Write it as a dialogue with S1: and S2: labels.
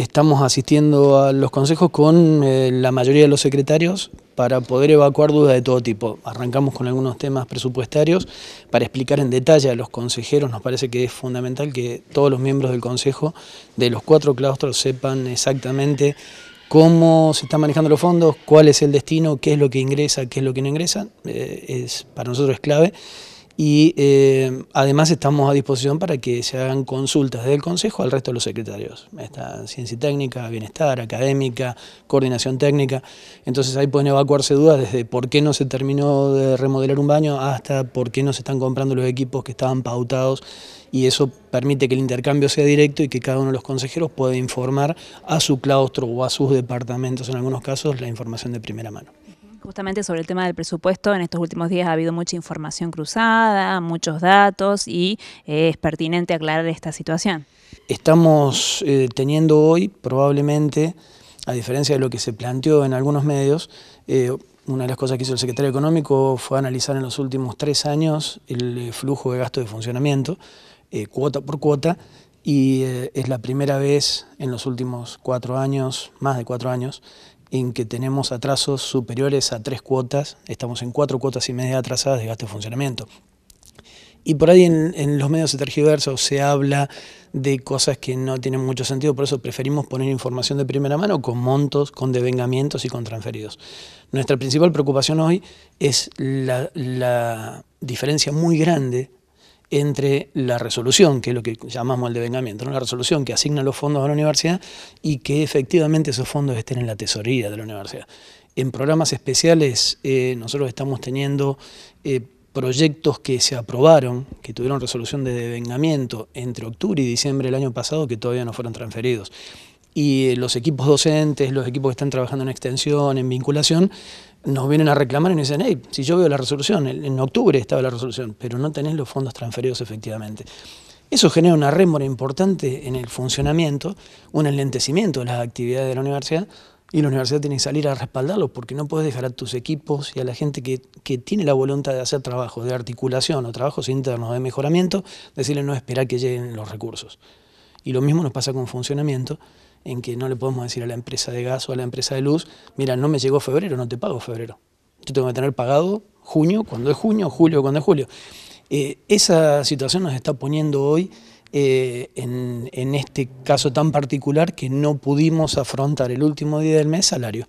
S1: estamos asistiendo a los consejos con eh, la mayoría de los secretarios para poder evacuar dudas de todo tipo. Arrancamos con algunos temas presupuestarios para explicar en detalle a los consejeros. Nos parece que es fundamental que todos los miembros del consejo de los cuatro claustros sepan exactamente cómo se están manejando los fondos, cuál es el destino, qué es lo que ingresa, qué es lo que no ingresa. Eh, es, para nosotros es clave y eh, además estamos a disposición para que se hagan consultas del Consejo al resto de los secretarios. Está Ciencia y Técnica, Bienestar, Académica, Coordinación Técnica. Entonces ahí pueden evacuarse dudas desde por qué no se terminó de remodelar un baño hasta por qué no se están comprando los equipos que estaban pautados y eso permite que el intercambio sea directo y que cada uno de los consejeros pueda informar a su claustro o a sus departamentos, en algunos casos, la información de primera mano. Justamente sobre el tema del presupuesto, en estos últimos días ha habido mucha información cruzada, muchos datos y eh, es pertinente aclarar esta situación. Estamos eh, teniendo hoy probablemente, a diferencia de lo que se planteó en algunos medios, eh, una de las cosas que hizo el secretario económico fue analizar en los últimos tres años el flujo de gasto de funcionamiento, cuota por cuota, y es la primera vez en los últimos cuatro años, más de cuatro años, en que tenemos atrasos superiores a tres cuotas, estamos en cuatro cuotas y media atrasadas de gasto de funcionamiento. Y por ahí en, los medios de tergiversa se habla de cosas que no tienen mucho sentido, por eso preferimos poner información de primera mano con montos, con devengamientos y con transferidos. Nuestra principal preocupación hoy es la, la diferencia muy grande entre la resolución, que es lo que llamamos el devengamiento, una la resolución que asigna los fondos a la universidad y que efectivamente esos fondos estén en la tesorería de la universidad. En programas especiales eh, nosotros estamos teniendo eh, proyectos que se aprobaron, que tuvieron resolución de devengamiento entre octubre y diciembre del año pasado, que todavía no fueron transferidos y los equipos docentes, los equipos que están trabajando en extensión, en vinculación, nos vienen a reclamar y nos dicen, hey, si yo veo la resolución, en octubre estaba la resolución, pero no tenés los fondos transferidos efectivamente. Eso genera una rémora importante en el funcionamiento, un enlentecimiento de las actividades de la universidad, y la universidad tiene que salir a respaldarlo porque no puedes dejar a tus equipos y a la gente que, tiene la voluntad de hacer trabajos, de articulación o trabajos internos de mejoramiento, decirle no esperar que lleguen los recursos. Y lo mismo nos pasa con funcionamiento en que no le podemos decir a la empresa de gas o a la empresa de luz, mira, no me llegó febrero, no te pago febrero. Yo tengo que tener pagado junio cuando es junio, julio cuando es julio. Eh, esa situación nos está poniendo hoy eh, en, en este caso tan particular que no pudimos afrontar el último día del mes salario.